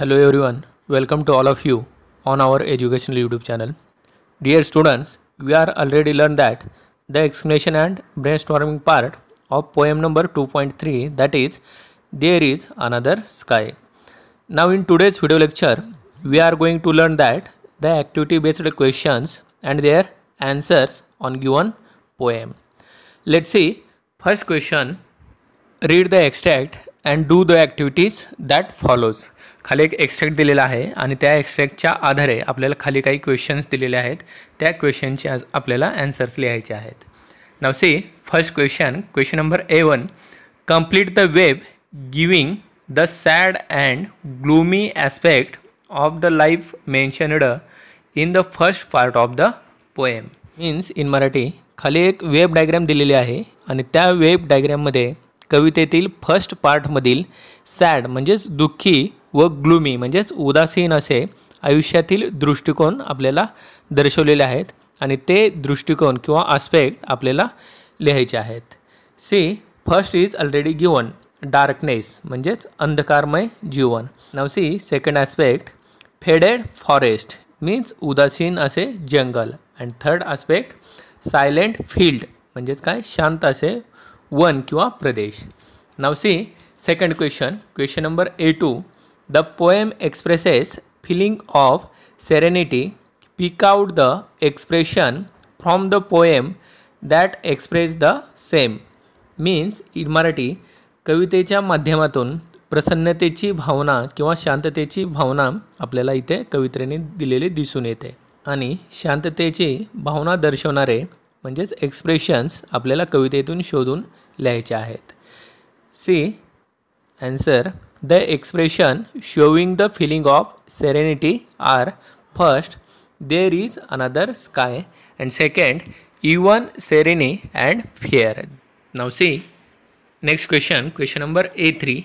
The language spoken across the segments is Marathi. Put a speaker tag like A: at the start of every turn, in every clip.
A: Hello everyone, welcome to all of you on our educational YouTube channel. Dear students, we are already learned that the explanation and brainstorming part of poem number 2.3 that is There is another sky. Now in today's video lecture, we are going to learn that the activity based questions and their answers on given poem. Let's see first question read the extract and do the activities that follows खाली एक एक्स्ट्रॅक्ट दिलेला आहे आणि त्या एक्स्ट्रॅक्टच्या आधारे आपल्याला खाली काही क्वेश्चन्स दिलेले आहेत त्या क्वेश्चनचे आज आपल्याला ॲन्सर्स लिहायचे आहेत now see first question question number A one complete the web giving the sad and gloomy aspect of the life mentioned in the first part of the poem means in Marathi खाली एक वेब डायग्रॅम दिलेली आहे आणि त्या वेब डायग्रॅममध्ये कवितेतील फर्स्ट पार्टमधील सॅड म्हणजेच दुःखी व ग्लुमी म्हणजेच उदासीन असे आयुष्यातील दृष्टिकोन आपल्याला दर्शवलेले आहेत आणि ते दृष्टिकोन किंवा आस्पेक्ट आपल्याला लिहायचे आहेत see first is already given darkness म्हणजेच अंधकारमय जीवन now see second aspect faded forest means उदासीन असे जंगल and third aspect silent field म्हणजेच काय शांत असे वन किंवा प्रदेश now see second question question number A two the poem expresses feeling of serenity pick out the expression from the poem that express the same means in Marathi कवितेच्या माध्यमातून प्रसन्नतेची भावना किंवा शांततेची भावना आपल्याला इथे कवित्रेने दिलेली दिसून येते आणि शांततेची भावना दर्शवणारे म्हणजेच एक्सप्रेशन्स आपल्याला कवितेतून शोधून लिहायचे आहेत see answer the expression showing the feeling of serenity are first there is another sky and second even serene and fair now see next question question number A three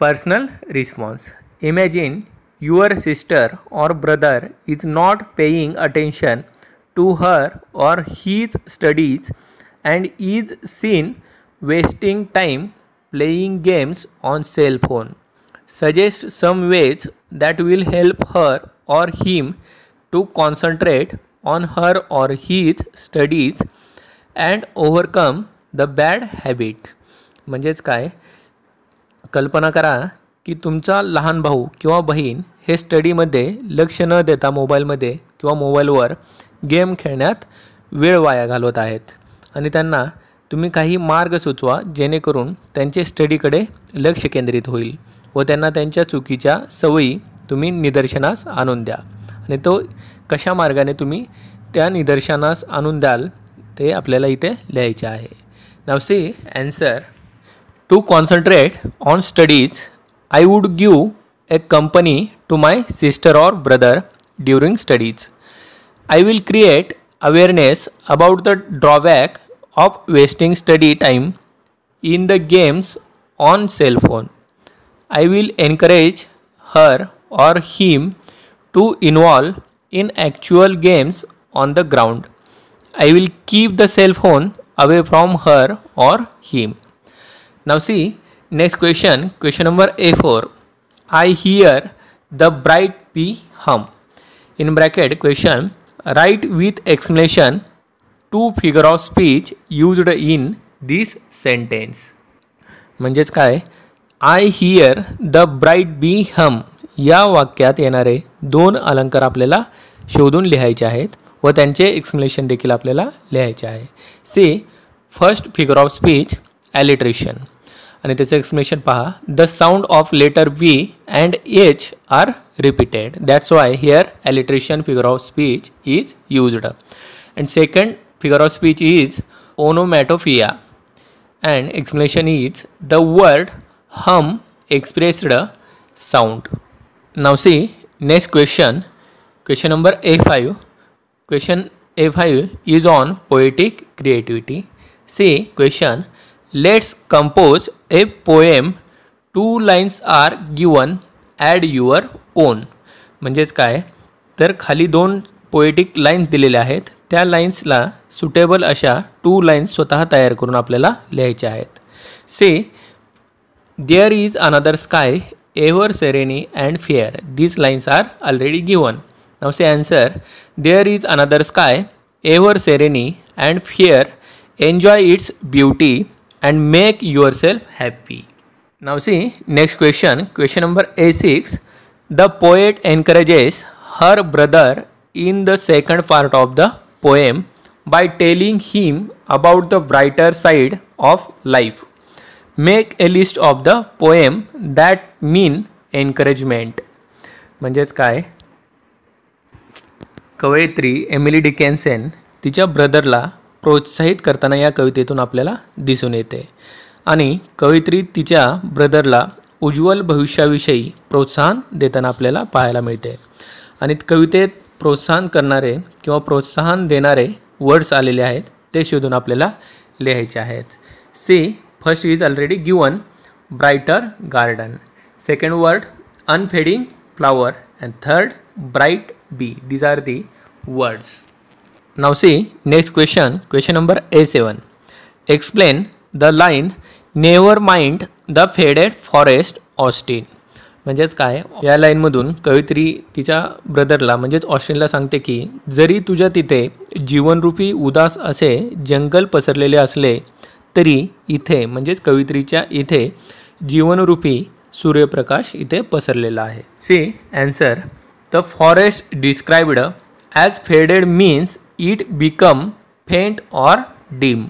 A: personal response imagine your sister or brother is not paying attention to her or his studies and is seen wasting time playing games on cell phone. Suggest some ways that will help her or him to concentrate on her or his studies and overcome the bad habit म्हणजेच काय कल्पना करा की तुमचा लहान भाऊ किंवा बहीण हे स्टडीमध्ये लक्ष न देता मोबाईलमध्ये किंवा वर गेम खेळण्यात वेळ वाया घालवत आहेत आणि त्यांना तुम्ही काही मार्ग सुचवा जेणेकरून त्यांचे स्टडीकडे लक्ष केंद्रित होईल व त्यांना त्यांच्या चुकीच्या सवयी तुम्ही निदर्शनास आणून द्या आणि तो कशा मार्गाने तुम्ही त्या निदर्शनास आणून द्याल ते आपल्याला इथे लिहायचे आहे now see answer to concentrate on studies I would give a company to my sister or brother during studies I will create awareness about the drawback of wasting study time in the games on cell phone. I will encourage her or him to involve in actual games on the ground. I will keep the cell phone away from her or him. Now see next question question number A4. I hear the bright bee hum. In bracket question write with explanation to figure of speech used in this sentence म्हणजेच काय I hear the bright bee hum या वाक्यात येणारे दोन अलंकार आपल्याला शोधून लिहायचे आहेत व त्यांचे एक्सप्लेनेशन देखील आपल्याला लिहायचे आहे see first figure of speech alliteration आणि त्याचं एक्सप्लेनेशन पहा the sound of letter B and H are repeated. That's why here alliteration figure of speech is used. And second figure of speech is onomatopoeia. And explanation is the word hum expressed sound. Now see next question. Question number A5. Question A5 is on poetic creativity. See question. Let's compose a poem. Two lines are given add your own म्हणजेच काय तर खाली दोन पोएटिक लाईन्स दिलेल्या आहेत त्या लाईन्सला सुटेबल अशा टू लाईन्स स्वतः तयार करून आपल्याला लिहायच्या आहेत say there is another sky ever serene and fair these lines are already given now say answer there is another sky ever serene and fair enjoy its beauty and make yourself happy now see next question question number A six the poet encourages her brother in the second part of the poem by telling him about the brighter side of life make a list of the poem that mean encouragement म्हणजेच काय कवयित्री एमिली डिकेन्सेन तिच्या ब्रदरला प्रोत्साहित करताना या कवितेतून आपल्याला दिसून येते आणि कवयित्री तिच्या ब्रदरला उज्ज्वल भविष्याविषयी प्रोत्साहन देताना आपल्याला पाहायला मिळते आणि कवितेत प्रोत्साहन करणारे किंवा प्रोत्साहन देणारे वर्ड्स आलेले आहेत ते शोधून आपल्याला लिहायचे आहेत see first is already given brighter garden second word unfading flower and third bright bee these are the words now see next question question number A seven explain the line never mind the faded forest Austin म्हणजेच काय या लाईनमधून कवित्री तिच्या ब्रदरला म्हणजेच ऑस्टिनला सांगते की जरी तुझ्या तिथे जीवनरूपी उदास असे जंगल पसरलेले असले तरी इथे म्हणजेच कवित्रीच्या इथे जीवनरूपी सूर्यप्रकाश इथे पसरलेला आहे see answer the forest described as faded means it become faint or dim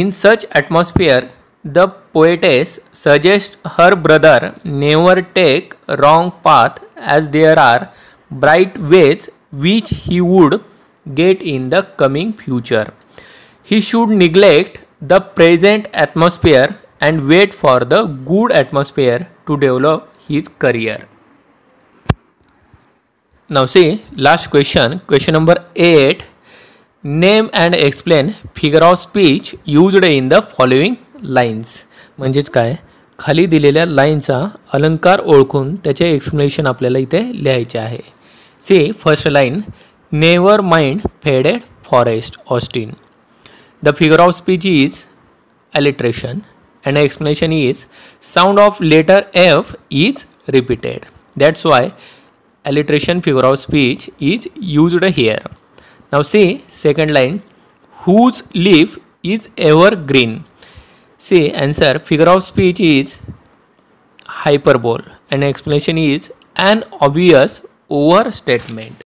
A: in such atmosphere The poetess suggests her brother never take wrong path as there are bright ways which he would get in the coming future. He should neglect the present atmosphere and wait for the good atmosphere to develop his career. Now see last question question number 8 name and explain figure of speech used in the following lines म्हणजेच काय खाली दिलेल्या लाईनचा अलंकार ओळखून त्याचे एक्सप्लेनेशन आपल्याला इथे लिहायचे आहे say first line never mind faded forest Austin the figure of speech is alliteration and explanation is sound of letter F is repeated that's why alliteration figure of speech is used here now see second line whose leaf is ever green See answer figure of speech is hyperbole and explanation is an obvious overstatement.